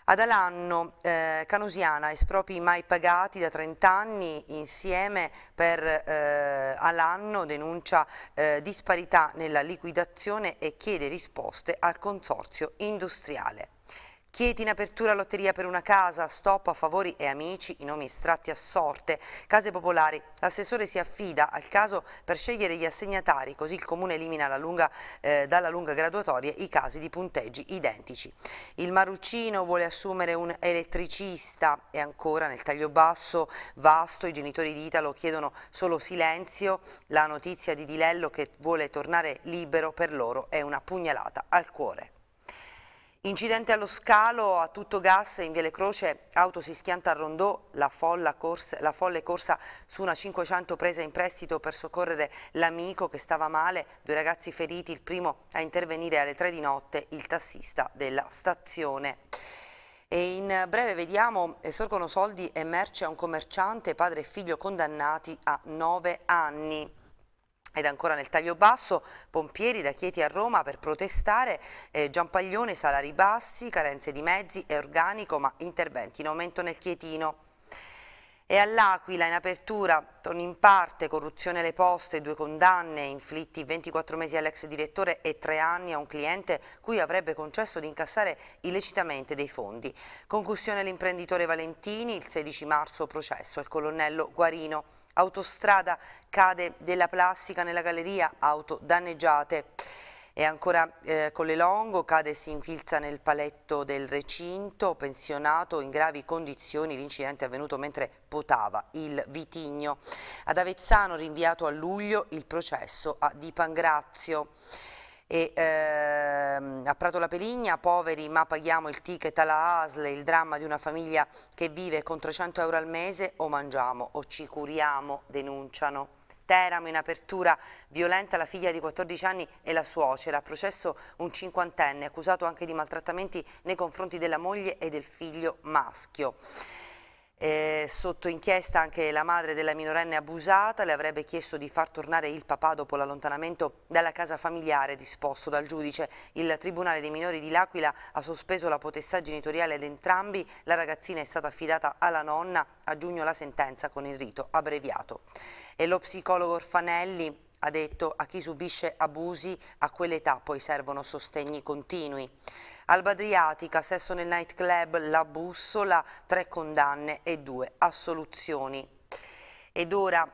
Ad Alanno, eh, Canusiana, espropri mai pagati da 30 anni insieme per eh, Alanno, denuncia eh, disparità nella liquidazione e chiede risposte al consorzio industriale. Chieti in apertura lotteria per una casa, stop a favori e amici, i nomi estratti a sorte. Case popolari, l'assessore si affida al caso per scegliere gli assegnatari, così il comune elimina la lunga, eh, dalla lunga graduatoria i casi di punteggi identici. Il Maruccino vuole assumere un elettricista e ancora nel taglio basso, vasto, i genitori di Italo chiedono solo silenzio. La notizia di Dilello che vuole tornare libero per loro è una pugnalata al cuore. Incidente allo scalo a tutto gas in Viale Croce, auto si schianta a rondò, la, corsa, la folle corsa su una 500 presa in prestito per soccorrere l'amico che stava male, due ragazzi feriti, il primo a intervenire alle 3 di notte, il tassista della stazione. E in breve vediamo, eh, sorgono soldi e merce a un commerciante, padre e figlio condannati a 9 anni. Ed ancora nel taglio basso, pompieri da Chieti a Roma per protestare, eh, Giampaglione salari bassi, carenze di mezzi e organico ma interventi in aumento nel Chietino. E all'Aquila in apertura torna in parte corruzione alle poste, due condanne, inflitti 24 mesi all'ex direttore e tre anni a un cliente cui avrebbe concesso di incassare illecitamente dei fondi. Concussione all'imprenditore Valentini, il 16 marzo processo al colonnello Guarino. Autostrada cade della plastica nella galleria, auto danneggiate. E ancora eh, Collelongo cade e si infilza nel paletto del recinto, pensionato in gravi condizioni, l'incidente è avvenuto mentre potava il vitigno. Ad Avezzano rinviato a luglio il processo a Di Pangrazio. E, ehm, a Prato La Peligna, poveri ma paghiamo il ticket alla ASL, il dramma di una famiglia che vive con 300 euro al mese o mangiamo o ci curiamo, denunciano. Teramo in apertura violenta la figlia di 14 anni e la suocera, a processo un cinquantenne accusato anche di maltrattamenti nei confronti della moglie e del figlio maschio. Eh, sotto inchiesta anche la madre della minorenne abusata le avrebbe chiesto di far tornare il papà dopo l'allontanamento dalla casa familiare disposto dal giudice. Il Tribunale dei minori di L'Aquila ha sospeso la potestà genitoriale ad entrambi. La ragazzina è stata affidata alla nonna. A giugno la sentenza con il rito abbreviato. E lo psicologo Orfanelli ha detto a chi subisce abusi a quell'età poi servono sostegni continui. Alba Adriatica, sesso nel nightclub, la bussola, tre condanne e due assoluzioni. Ed ora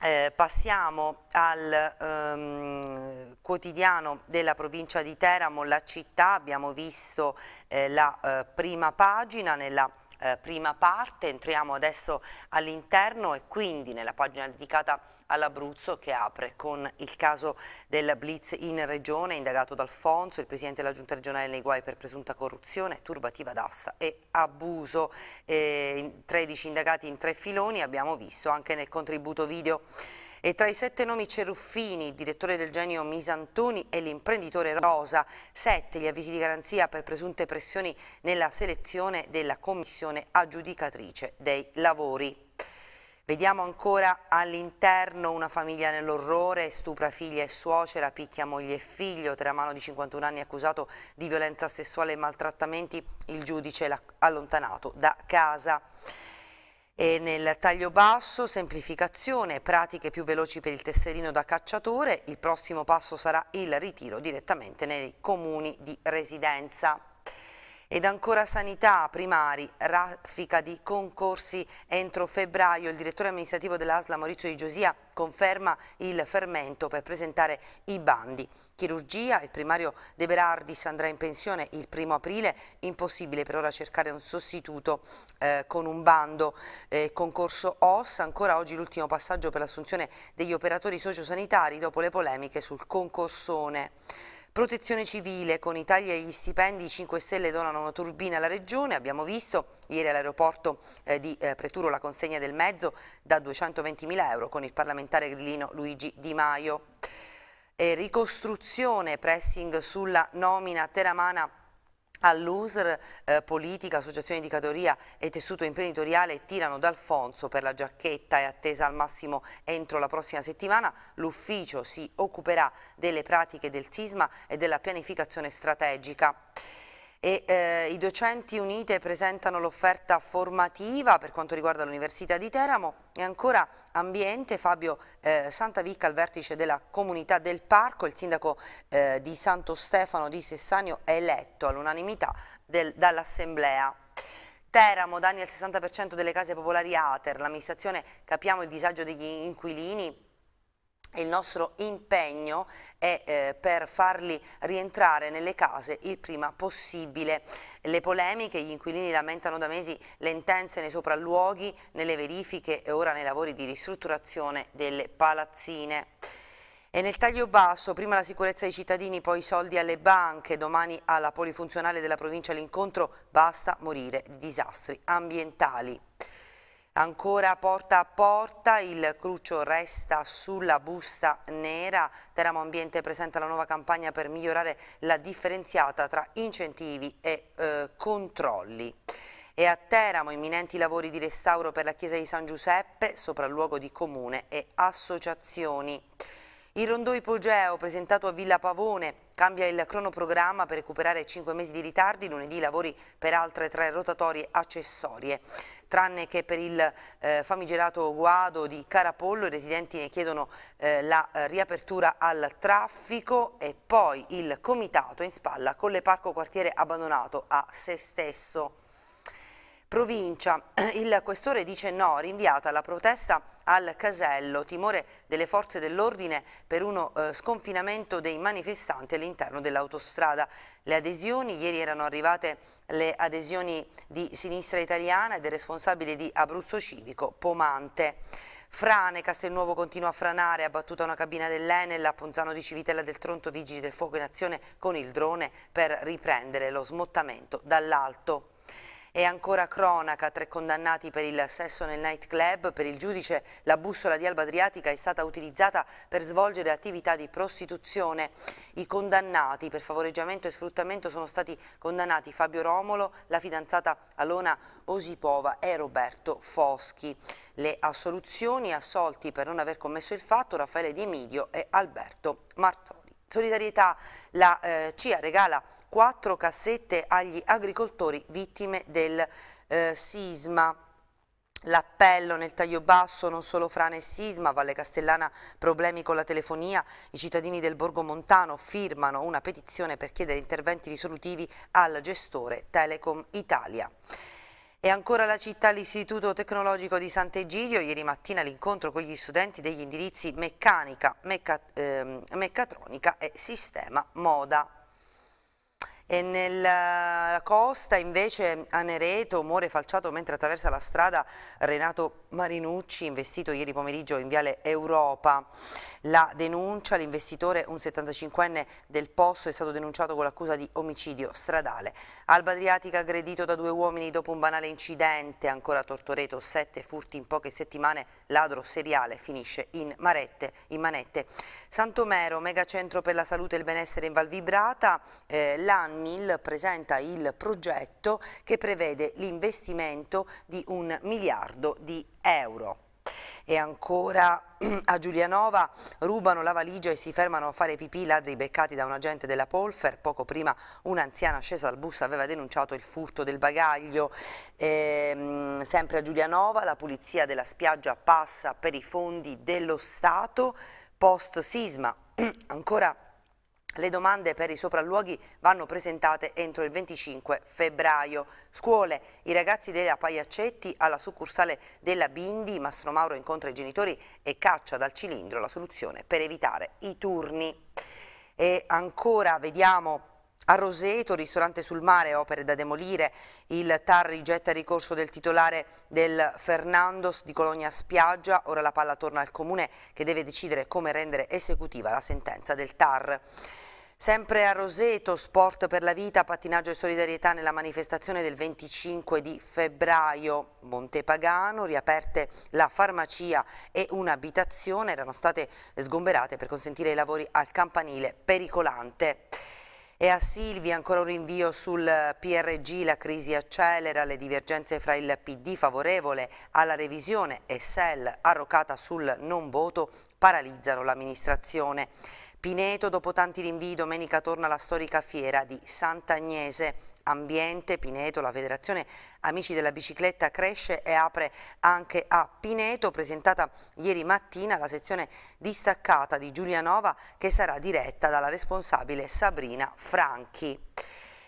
eh, passiamo al ehm, quotidiano della provincia di Teramo, la città, abbiamo visto eh, la eh, prima pagina nella eh, prima parte, entriamo adesso all'interno e quindi nella pagina dedicata a all'Abruzzo che apre con il caso del blitz in regione indagato da Alfonso, il presidente della giunta regionale nei guai per presunta corruzione, turbativa d'assa e abuso. Eh, 13 indagati in tre filoni abbiamo visto anche nel contributo video. E tra i sette nomi c'è il direttore del genio Misantoni e l'imprenditore Rosa. Sette gli avvisi di garanzia per presunte pressioni nella selezione della commissione aggiudicatrice dei lavori. Vediamo ancora all'interno una famiglia nell'orrore, stupra figlia e suocera, picchia moglie e figlio, Teramano di 51 anni accusato di violenza sessuale e maltrattamenti, il giudice l'ha allontanato da casa. E nel taglio basso, semplificazione, pratiche più veloci per il tesserino da cacciatore, il prossimo passo sarà il ritiro direttamente nei comuni di residenza. Ed ancora sanità, primari, raffica di concorsi entro febbraio. Il direttore amministrativo dell'Asla Maurizio Di Giosia conferma il fermento per presentare i bandi. Chirurgia, il primario De Berardis andrà in pensione il primo aprile, impossibile per ora cercare un sostituto eh, con un bando. Eh, concorso OS, ancora oggi l'ultimo passaggio per l'assunzione degli operatori sociosanitari dopo le polemiche sul concorsone. Protezione civile, con i tagli agli stipendi 5 Stelle donano una turbina alla Regione, abbiamo visto ieri all'aeroporto eh, di eh, Preturo la consegna del mezzo da 220.000 euro con il parlamentare grillino Luigi Di Maio. E ricostruzione, pressing sulla nomina teramana all'USR, eh, politica, associazione di categoria e tessuto imprenditoriale tirano d'Alfonso per la giacchetta e attesa al massimo entro la prossima settimana. L'ufficio si occuperà delle pratiche del sisma e della pianificazione strategica e eh, i docenti unite presentano l'offerta formativa per quanto riguarda l'Università di Teramo e ancora ambiente Fabio eh, Santavicca al vertice della comunità del parco, il sindaco eh, di Santo Stefano di Sessanio è eletto all'unanimità dall'assemblea. Teramo danni al 60% delle case popolari Ater, l'amministrazione capiamo il disagio degli inquilini il nostro impegno è eh, per farli rientrare nelle case il prima possibile. Le polemiche, gli inquilini lamentano da mesi lentenze nei sopralluoghi, nelle verifiche e ora nei lavori di ristrutturazione delle palazzine. E nel taglio basso, prima la sicurezza dei cittadini, poi i soldi alle banche, domani alla polifunzionale della provincia l'incontro, basta morire di disastri ambientali. Ancora porta a porta, il cruccio resta sulla busta nera. Teramo Ambiente presenta la nuova campagna per migliorare la differenziata tra incentivi e eh, controlli. E a Teramo imminenti lavori di restauro per la chiesa di San Giuseppe, sopralluogo di comune e associazioni. Il rondò Ipogeo, presentato a Villa Pavone, cambia il cronoprogramma per recuperare 5 mesi di ritardi, lunedì lavori per altre tre rotatorie accessorie. Tranne che per il eh, famigerato guado di Carapollo, i residenti ne chiedono eh, la riapertura al traffico e poi il comitato in spalla con le parco quartiere abbandonato a se stesso. Provincia, [clears throat] il questore dice no, rinviata la protesta al casello, timore delle forze dell'ordine per uno eh, sconfinamento dei manifestanti all'interno dell'autostrada. Le adesioni, ieri erano arrivate le adesioni di Sinistra Italiana e del responsabile di Abruzzo Civico, Pomante. Frane, Castelnuovo continua a franare, abbattuta una cabina dell'Enel, a Ponzano di Civitella del Tronto Vigili del Fuoco in azione con il drone per riprendere lo smottamento dall'alto. E ancora cronaca, tre condannati per il sesso nel nightclub. Per il giudice la bussola di Alba Adriatica è stata utilizzata per svolgere attività di prostituzione. I condannati per favoreggiamento e sfruttamento sono stati condannati Fabio Romolo, la fidanzata Alona Osipova e Roberto Foschi. Le assoluzioni assolti per non aver commesso il fatto Raffaele Di Midio e Alberto Martò. Solidarietà, la eh, CIA regala quattro cassette agli agricoltori vittime del eh, sisma. L'appello nel taglio basso, non solo frane e sisma, Valle Castellana problemi con la telefonia, i cittadini del Borgo Montano firmano una petizione per chiedere interventi risolutivi al gestore Telecom Italia. E ancora la città, l'Istituto Tecnologico di Sant'Egidio, ieri mattina l'incontro con gli studenti degli indirizzi meccanica, mecca, eh, meccatronica e sistema moda e nella costa invece a Nereto, muore falciato mentre attraversa la strada Renato Marinucci, investito ieri pomeriggio in Viale Europa. La denuncia, l'investitore, un 75enne del Posto, è stato denunciato con l'accusa di omicidio stradale. Alba Adriatica aggredito da due uomini dopo un banale incidente, ancora a Tortoreto, sette furti in poche settimane, ladro seriale finisce in, marette, in manette. Santomero, megacentro per la salute e il benessere in Valvibrata, eh, l'anno MIL presenta il progetto che prevede l'investimento di un miliardo di euro. E ancora [clears throat] a Giulianova rubano la valigia e si fermano a fare pipì ladri beccati da un agente della Polfer. Poco prima un'anziana scesa dal bus aveva denunciato il furto del bagaglio. E, ehm, sempre a Giulianova la pulizia della spiaggia passa per i fondi dello Stato. Post sisma [clears throat] ancora le domande per i sopralluoghi vanno presentate entro il 25 febbraio. Scuole, i ragazzi della Pagliaccetti alla succursale della Bindi, Mastro Mauro incontra i genitori e caccia dal cilindro la soluzione per evitare i turni. E ancora vediamo a Roseto, ristorante sul mare, opere da demolire. Il TAR rigetta il ricorso del titolare del Fernandos di Colonia Spiaggia. Ora la palla torna al comune che deve decidere come rendere esecutiva la sentenza del TAR. Sempre a Roseto, Sport per la Vita, pattinaggio e solidarietà nella manifestazione del 25 di febbraio. Montepagano, riaperte la farmacia e un'abitazione erano state sgomberate per consentire i lavori al campanile pericolante. E a Silvi ancora un rinvio sul PRG, la crisi accelera, le divergenze fra il PD favorevole alla revisione e SEL arrocata sul non voto paralizzano l'amministrazione. Pineto, dopo tanti rinvii, domenica torna alla storica fiera di Sant'Agnese. Ambiente Pineto, la federazione Amici della Bicicletta cresce e apre anche a Pineto, presentata ieri mattina la sezione distaccata di Giulianova che sarà diretta dalla responsabile Sabrina Franchi.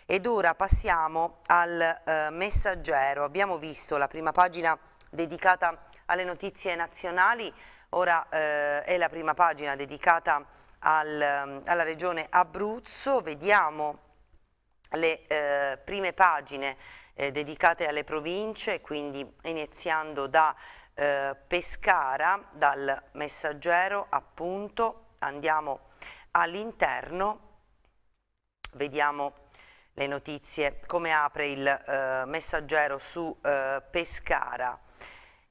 Ed ora passiamo al eh, messaggero, abbiamo visto la prima pagina dedicata alle notizie nazionali, ora eh, è la prima pagina dedicata al, ehm, alla regione Abruzzo, vediamo le eh, prime pagine eh, dedicate alle province, quindi iniziando da eh, Pescara, dal Messaggero appunto, andiamo all'interno, vediamo le notizie, come apre il eh, Messaggero su eh, Pescara.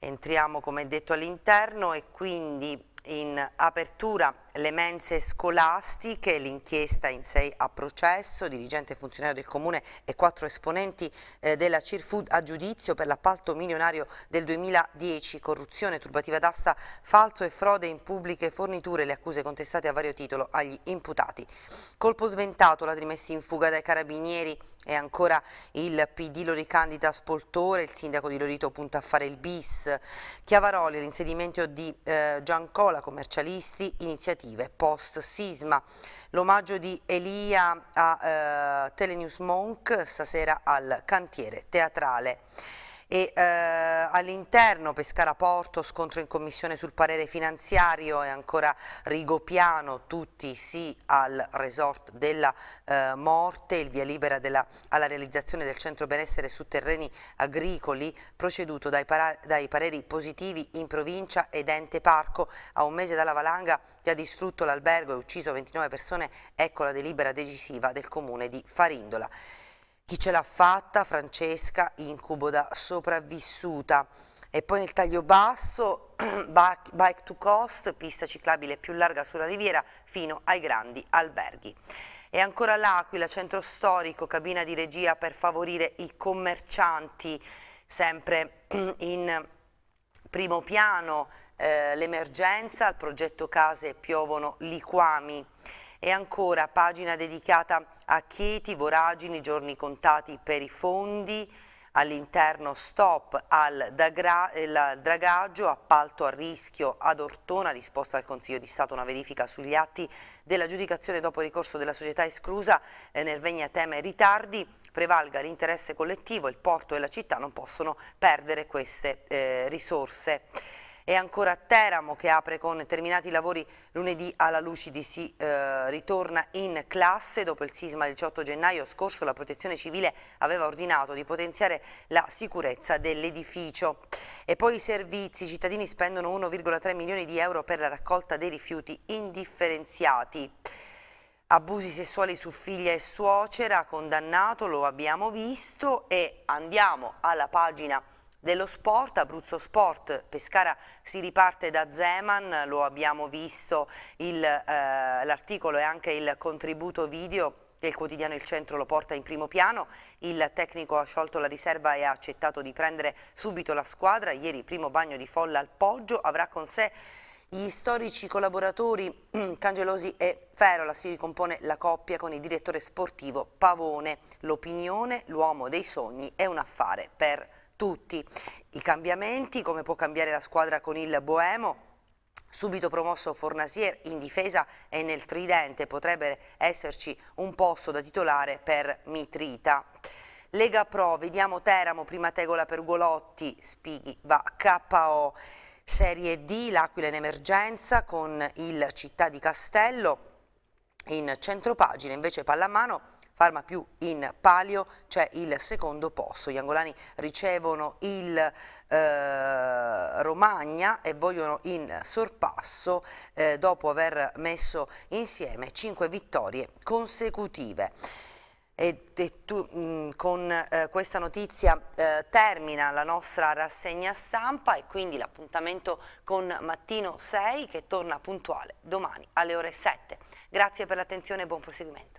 Entriamo come detto all'interno e quindi in apertura le mense scolastiche, l'inchiesta in sei a processo, dirigente funzionario del Comune e quattro esponenti eh, della Cirfood a giudizio per l'appalto milionario del 2010, corruzione, turbativa d'asta, falso e frode in pubbliche forniture, le accuse contestate a vario titolo agli imputati. Colpo sventato, ladri messi in fuga dai carabinieri e ancora il PD lo ricandida a Spoltore, il sindaco di Lorito punta a fare il bis, Chiavaroli, l'insedimento di eh, Giancola, commercialisti, iniziativa iniziative post-sisma. L'omaggio di Elia a eh, Telenews Monk stasera al cantiere teatrale e eh, all'interno Pescara Porto, scontro in commissione sul parere finanziario e ancora Rigopiano, tutti sì al resort della eh, morte, il via libera della, alla realizzazione del centro benessere su terreni agricoli proceduto dai, para, dai pareri positivi in provincia ed ente parco a un mese dalla valanga che ha distrutto l'albergo e ucciso 29 persone, ecco la delibera decisiva del comune di Farindola. Chi ce l'ha fatta? Francesca, incubo da sopravvissuta. E poi nel taglio basso, [clears throat] bike to cost, pista ciclabile più larga sulla riviera, fino ai grandi alberghi. E ancora l'Aquila, centro storico, cabina di regia per favorire i commercianti, sempre [clears throat] in primo piano eh, l'emergenza, al progetto Case piovono liquami. E ancora pagina dedicata a Chieti, voragini, giorni contati per i fondi, all'interno stop al dragaggio, appalto a rischio ad Ortona, disposta al Consiglio di Stato una verifica sugli atti dell'aggiudicazione dopo ricorso della società esclusa, eh, Nervegna teme ritardi, prevalga l'interesse collettivo, il porto e la città non possono perdere queste eh, risorse è ancora Teramo che apre con terminati lavori lunedì alla Lucidi si eh, ritorna in classe. Dopo il sisma del 18 gennaio scorso la protezione civile aveva ordinato di potenziare la sicurezza dell'edificio. E poi i servizi, i cittadini spendono 1,3 milioni di euro per la raccolta dei rifiuti indifferenziati. Abusi sessuali su figlia e suocera, condannato, lo abbiamo visto e andiamo alla pagina dello sport, Abruzzo Sport, Pescara si riparte da Zeman, lo abbiamo visto, eh, l'articolo eh, e anche il contributo video che il quotidiano Il Centro lo porta in primo piano, il tecnico ha sciolto la riserva e ha accettato di prendere subito la squadra, ieri primo bagno di folla al Poggio, avrà con sé gli storici collaboratori [clears throat] Cangelosi e Ferola si ricompone la coppia con il direttore sportivo Pavone. L'opinione, l'uomo dei sogni, è un affare per tutti. I cambiamenti, come può cambiare la squadra con il Boemo, Subito promosso Fornasier in difesa e nel tridente potrebbe esserci un posto da titolare per Mitrita. Lega Pro, vediamo Teramo, prima Tegola per Golotti, Spighi va KO. Serie D, l'Aquila in emergenza con il Città di Castello in centropagina, invece Pallamano Parma più in palio c'è il secondo posto. Gli angolani ricevono il eh, Romagna e vogliono in sorpasso eh, dopo aver messo insieme cinque vittorie consecutive. e tu, mh, mm, con eh, questa notizia eh, termina la nostra rassegna stampa e quindi l'appuntamento con Mattino 6 che torna puntuale domani alle ore 7. Grazie per l'attenzione e buon proseguimento.